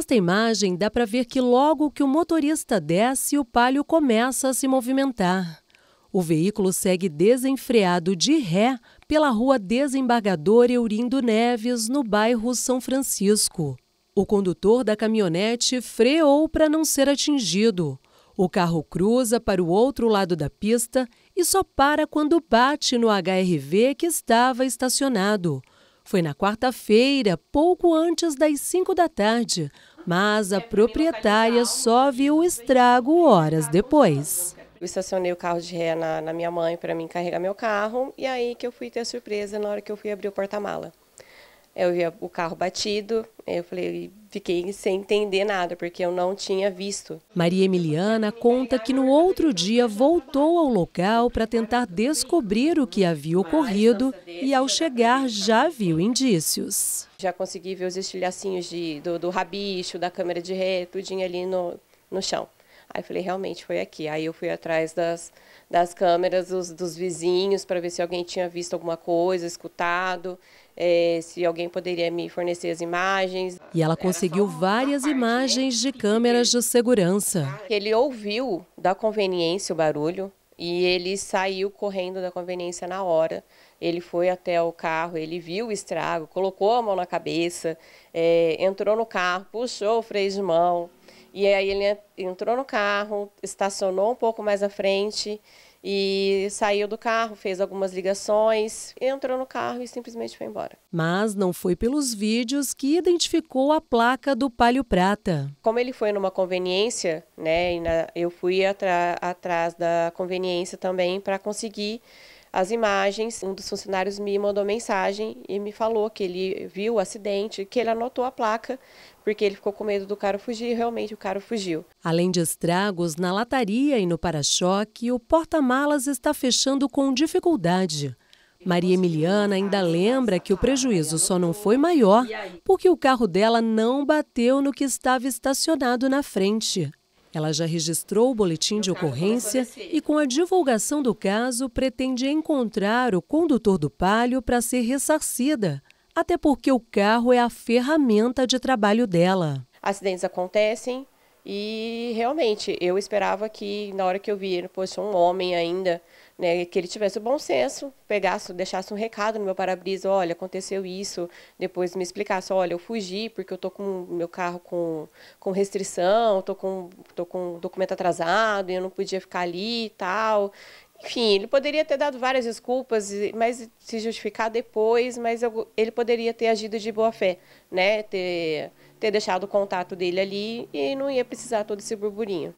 Nesta imagem, dá para ver que logo que o motorista desce, o palio começa a se movimentar. O veículo segue desenfreado de ré pela rua Desembargador Eurindo Neves, no bairro São Francisco. O condutor da caminhonete freou para não ser atingido. O carro cruza para o outro lado da pista e só para quando bate no HRV que estava estacionado. Foi na quarta-feira, pouco antes das 5 da tarde, mas a proprietária só viu o estrago horas depois. Eu estacionei o carro de ré na, na minha mãe para mim carregar meu carro e aí que eu fui ter a surpresa na hora que eu fui abrir o porta-mala eu vi o carro batido, eu falei, fiquei sem entender nada, porque eu não tinha visto. Maria Emiliana conta que no outro dia voltou ao local para tentar descobrir o que havia ocorrido e ao chegar já viu indícios. Já consegui ver os estilhacinhos de, do, do rabicho, da câmera de ré, tudinho ali no, no chão. Aí falei, realmente foi aqui. Aí eu fui atrás das, das câmeras dos, dos vizinhos para ver se alguém tinha visto alguma coisa, escutado é, se alguém poderia me fornecer as imagens. E ela conseguiu várias né, imagens de câmeras de segurança. Ele ouviu da conveniência o barulho e ele saiu correndo da conveniência na hora. Ele foi até o carro, ele viu o estrago, colocou a mão na cabeça, é, entrou no carro, puxou o freio de mão. E aí ele entrou no carro, estacionou um pouco mais à frente e saiu do carro, fez algumas ligações, entrou no carro e simplesmente foi embora. Mas não foi pelos vídeos que identificou a placa do Palio Prata. Como ele foi numa conveniência, né, eu fui atrás da conveniência também para conseguir as imagens. Um dos funcionários me mandou mensagem e me falou que ele viu o acidente, que ele anotou a placa, porque ele ficou com medo do cara fugir e realmente o cara fugiu. Além de estragos na lataria e no para-choque, o porta-malas está fechando com dificuldade. Maria Emiliana ainda lembra que o prejuízo só não foi maior porque o carro dela não bateu no que estava estacionado na frente. Ela já registrou o boletim de ocorrência e, com a divulgação do caso, pretende encontrar o condutor do palio para ser ressarcida, até porque o carro é a ferramenta de trabalho dela. Acidentes acontecem, e realmente, eu esperava que na hora que eu vi, poxa, um homem ainda, né, que ele tivesse o bom senso, pegasse, deixasse um recado no meu para-brisa, olha, aconteceu isso, depois me explicasse, olha, eu fugi porque eu tô com meu carro com, com restrição, tô com tô com documento atrasado, e eu não podia ficar ali e tal. Enfim, ele poderia ter dado várias desculpas, mas se justificar depois, mas eu, ele poderia ter agido de boa fé, né? Ter, ter deixado o contato dele ali e não ia precisar todo esse burburinho.